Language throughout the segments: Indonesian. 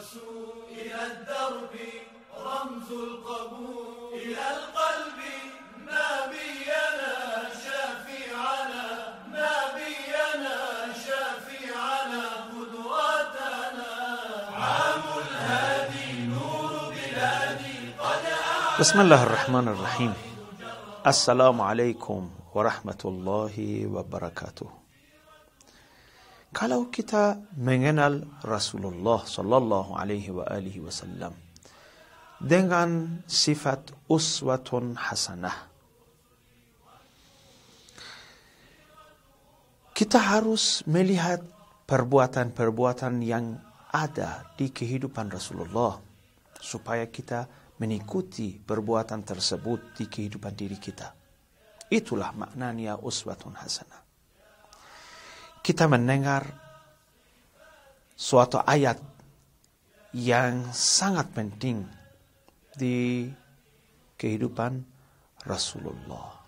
الرسول إلى الدرب رمز القبول إلى القلب نبينا شفيعنا نبينا شفيعنا قدواتنا عام الهادي نور بلادي قد بسم الله الرحمن الرحيم السلام عليكم ورحمة الله وبركاته Kalau kita mengenal Rasulullah Sallallahu Alaihi wa alihi Wasallam dengan sifat uswatun hasanah, kita harus melihat perbuatan-perbuatan yang ada di kehidupan Rasulullah supaya kita mengikuti perbuatan tersebut di kehidupan diri kita. Itulah maknanya uswatun hasanah kita mendengar suatu ayat yang sangat penting di kehidupan Rasulullah.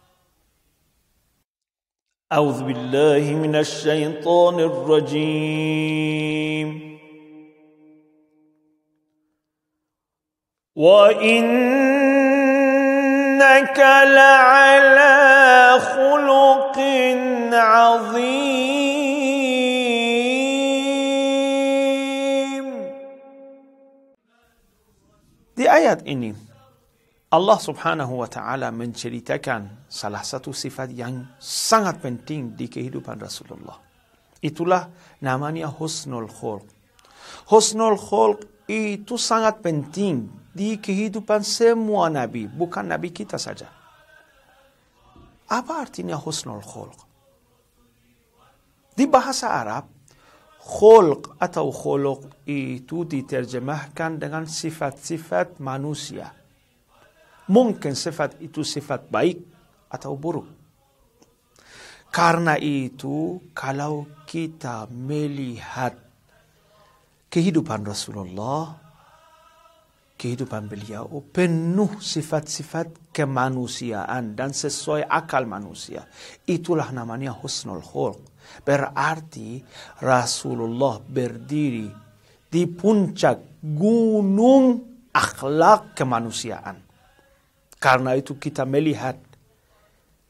أعوذ بالله من الشيطان الرجيم وإنك لعلى خلق عظيم ayat ini Allah Subhanahu wa taala menceritakan salah satu sifat yang sangat penting di kehidupan Rasulullah. Itulah namanya husnul khulq. Husnul khulq itu sangat penting di kehidupan semua nabi, bukan nabi kita saja. Apa artinya husnul khulq? Di bahasa Arab khulq atau khuluq itu diterjemahkan dengan sifat-sifat manusia. Mungkin sifat itu sifat baik atau buruk. Karena itu kalau kita melihat kehidupan Rasulullah, kehidupan beliau penuh sifat-sifat kemanusiaan dan sesuai akal manusia. Itulah namanya husnul khulq Berarti Rasulullah berdiri di puncak gunung akhlak kemanusiaan. Karena itu kita melihat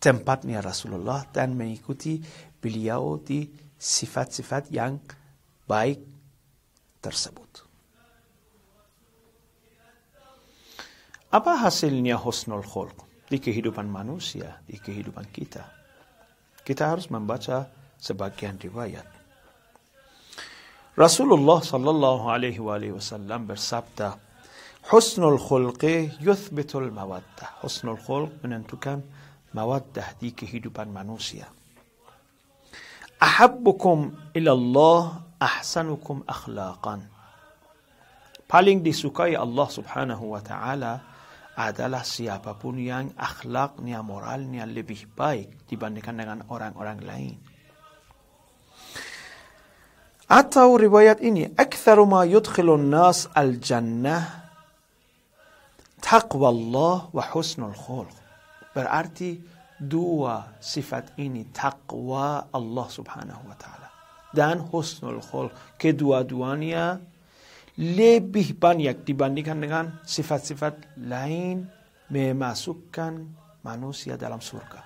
tempatnya Rasulullah dan mengikuti beliau di sifat-sifat yang baik tersebut. Apa hasilnya husnul khulq di kehidupan manusia, di kehidupan kita? Kita harus membaca sebagian riwayat. Rasulullah sallallahu alaihi wa wasallam bersabda, "Husnul khulqi yuthbitul mawaddah." Husnul khulq menentukan mawaddah di kehidupan manusia. Ahabbukum ila Allah ahsanukum akhlaqan. Paling disukai Allah subhanahu wa ta'ala adalah siapapun yang akhlaknya, moralnya lebih baik dibandingkan dengan orang-orang lain. حتى روايات إني أكثر ما يدخل الناس الجنة تقوى الله وحسن الخلق berarti dua sifat ini takwa Allah subhanahu wa ta'ala dan husnul khul kedua-duanya lebih banyak dibandingkan dengan sifat-sifat lain memasukkan manusia dalam surga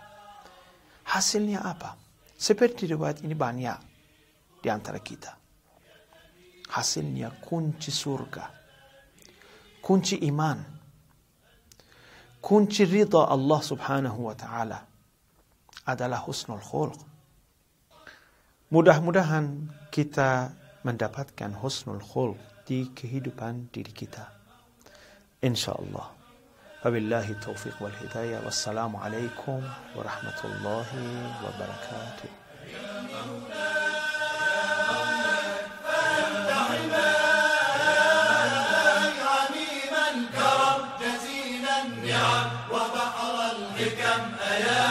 hasilnya apa seperti riwayat ini banyak di antara kita. Hasilnya kunci surga, kunci iman, kunci rida Allah subhanahu wa ta'ala adalah husnul khulq. Mudah-mudahan kita mendapatkan husnul khulq di kehidupan diri kita. InsyaAllah. Wabillahi taufiq wal hidayah. Wassalamualaikum warahmatullahi wabarakatuh. Ya بكم أيام